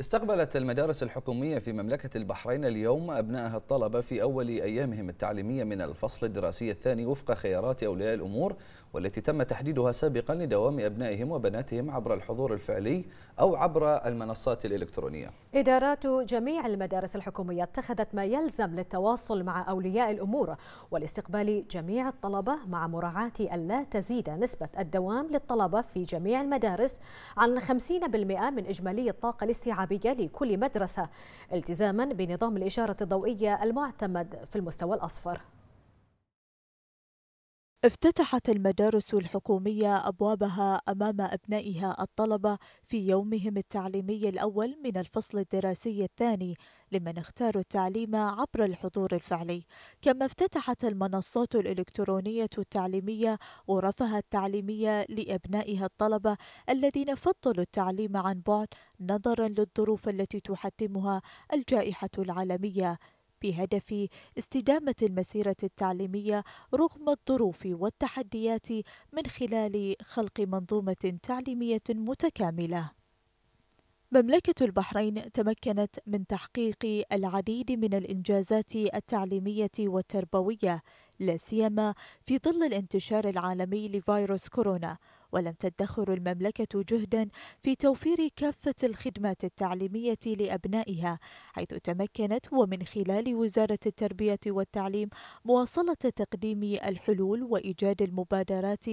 استقبلت المدارس الحكومية في مملكة البحرين اليوم أبنائها الطلبة في أول أيامهم التعليمية من الفصل الدراسي الثاني وفق خيارات أولياء الأمور والتي تم تحديدها سابقا لدوام أبنائهم وبناتهم عبر الحضور الفعلي أو عبر المنصات الإلكترونية إدارات جميع المدارس الحكومية اتخذت ما يلزم للتواصل مع أولياء الأمور والاستقبال جميع الطلبة مع مراعاة ألا تزيد نسبة الدوام للطلبة في جميع المدارس عن 50% من إجمالي الطاقة الاستيعابية الشعبية لكل مدرسة التزاما بنظام الإشارة الضوئية المعتمد في المستوى الأصفر افتتحت المدارس الحكومية أبوابها أمام أبنائها الطلبة في يومهم التعليمي الأول من الفصل الدراسي الثاني لمن اختاروا التعليم عبر الحضور الفعلي، كما افتتحت المنصات الإلكترونية التعليمية غرفها التعليمية لأبنائها الطلبة الذين فضلوا التعليم عن بعد نظرا للظروف التي تحتمها الجائحة العالمية بهدف استدامة المسيرة التعليمية رغم الظروف والتحديات من خلال خلق منظومة تعليمية متكاملة. مملكة البحرين تمكنت من تحقيق العديد من الإنجازات التعليمية والتربوية لا سيما في ظل الانتشار العالمي لفيروس كورونا ولم تدخر المملكة جهدا في توفير كافة الخدمات التعليمية لأبنائها حيث تمكنت ومن خلال وزارة التربية والتعليم مواصلة تقديم الحلول وإيجاد المبادرات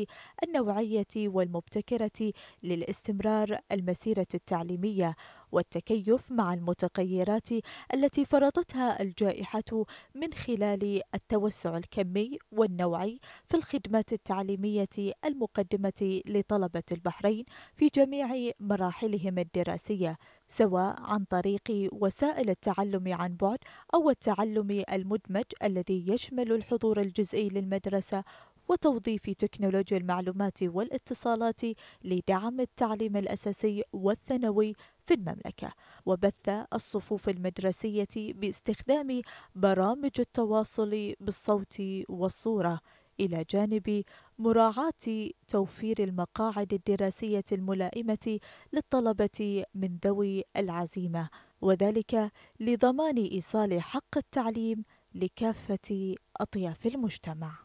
النوعية والمبتكرة للاستمرار المسيرة التعليمية والتكيف مع المتغيرات التي فرضتها الجائحة من خلال التوسع الكمي والنوعي في الخدمات التعليمية المقدمة لطلبة البحرين في جميع مراحلهم الدراسية سواء عن طريق وسائل التعلم عن بعد أو التعلم المدمج الذي يشمل الحضور الجزئي للمدرسة وتوظيف تكنولوجيا المعلومات والاتصالات لدعم التعليم الأساسي والثانوي في المملكة وبث الصفوف المدرسية باستخدام برامج التواصل بالصوت والصورة إلى جانب مراعاة توفير المقاعد الدراسية الملائمة للطلبة من ذوي العزيمة وذلك لضمان إيصال حق التعليم لكافة أطياف المجتمع